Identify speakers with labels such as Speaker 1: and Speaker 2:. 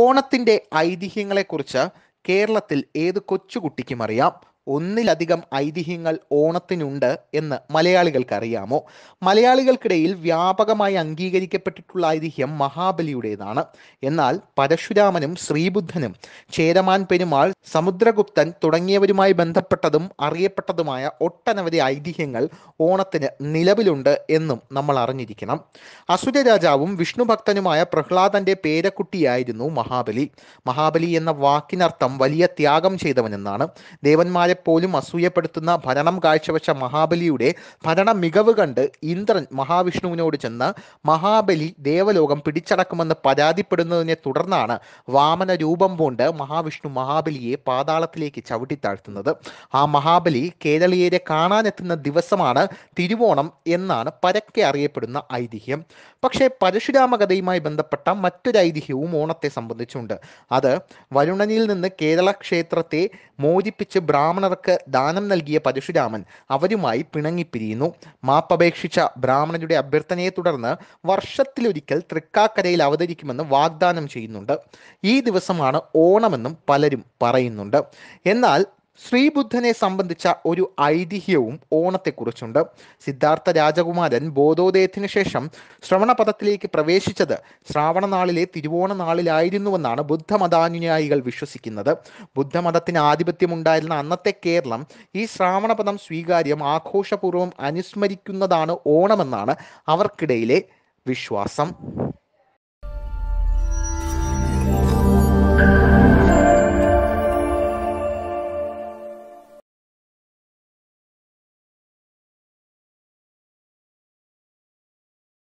Speaker 1: ഓണത്തിൻ്റെ ഐതിഹ്യങ്ങളെക്കുറിച്ച് കേരളത്തിൽ ഏത് കൊച്ചുകുട്ടിക്കും അറിയാം ഒന്നിലധികം ഐതിഹ്യങ്ങൾ ഓണത്തിനുണ്ട് എന്ന് മലയാളികൾക്ക് അറിയാമോ മലയാളികൾക്കിടയിൽ വ്യാപകമായി അംഗീകരിക്കപ്പെട്ടിട്ടുള്ള ഐതിഹ്യം മഹാബലിയുടേതാണ് എന്നാൽ പരശുരാമനും ശ്രീബുദ്ധനും ചേരമാൻ പെരുമാൾ സമുദ്രഗുപ്തൻ തുടങ്ങിയവരുമായി ബന്ധപ്പെട്ടതും അറിയപ്പെട്ടതുമായ ഒട്ടനവധി ഐതിഹ്യങ്ങൾ ഓണത്തിന് നിലവിലുണ്ട് എന്നും നമ്മൾ അറിഞ്ഞിരിക്കണം അസുര രാജാവും വിഷ്ണുഭക്തനുമായ പ്രഹ്ലാദന്റെ പേരക്കുട്ടിയായിരുന്നു മഹാബലി മഹാബലി എന്ന വാക്കിനർത്ഥം വലിയ ത്യാഗം ചെയ്തവനെന്നാണ് ദേവന്മാരെ പോലും അസൂയപ്പെടുത്തുന്ന ഭരണം കാഴ്ചവെച്ച മഹാബലിയുടെ ഭരണ മികവ് കണ്ട് ഇന്ദ്രൻ മഹാവിഷ്ണുവിനോട് ചെന്ന് മഹാബലി ദേവലോകം പിടിച്ചടക്കുമെന്ന് പരാതിപ്പെടുന്നതിനെ തുടർന്നാണ് വാമന രൂപം പൂണ്ട് മഹാവിഷ്ണു മഹാബലിയെ പാതാളത്തിലേക്ക് ചവിട്ടിത്താഴ്ത്തുന്നത് ആ മഹാബലി കേരളീയരെ കാണാനെത്തുന്ന ദിവസമാണ് തിരുവോണം എന്നാണ് പരക്കെ അറിയപ്പെടുന്ന ഐതിഹ്യം പക്ഷേ പരശുരാമ കഥയുമായി ബന്ധപ്പെട്ട മറ്റൊരു ഐതിഹ്യവും ഓണത്തെ സംബന്ധിച്ചുണ്ട് അത് വരുണനിൽ നിന്ന് കേരള ക്ഷേത്രത്തെ മോചിപ്പിച്ച് ബ്രാഹ്മണ ബ്രാഹ്മണർക്ക് ദാനം നൽകിയ പരശുരാമൻ അവരുമായി പിണങ്ങിപ്പിരിയുന്നു മാപ്പപേക്ഷിച്ച ബ്രാഹ്മണരുടെ അഭ്യർത്ഥനയെ തുടർന്ന് വർഷത്തിലൊരിക്കൽ തൃക്കാക്കരയിൽ അവതരിക്കുമെന്ന് വാഗ്ദാനം ചെയ്യുന്നുണ്ട് ഈ ദിവസമാണ് ഓണമെന്നും പലരും പറയുന്നുണ്ട് എന്നാൽ ശ്രീബുദ്ധനെ സംബന്ധിച്ച ഒരു ഐതിഹ്യവും ഓണത്തെക്കുറിച്ചുണ്ട് സിദ്ധാർത്ഥ രാജകുമാരൻ ബോധോദയത്തിന് ശേഷം ശ്രവണപഥത്തിലേക്ക് പ്രവേശിച്ചത് ശ്രാവണനാളിലെ തിരുവോണ നാളിലായിരുന്നുവെന്നാണ് ബുദ്ധമതാനുയായികൾ വിശ്വസിക്കുന്നത് ബുദ്ധമതത്തിന് ആധിപത്യമുണ്ടായിരുന്ന അന്നത്തെ കേരളം ഈ ശ്രാവണപഥം സ്വീകാര്യം ആഘോഷപൂർവ്വം അനുസ്മരിക്കുന്നതാണ് ഓണമെന്നാണ് അവർക്കിടയിലെ വിശ്വാസം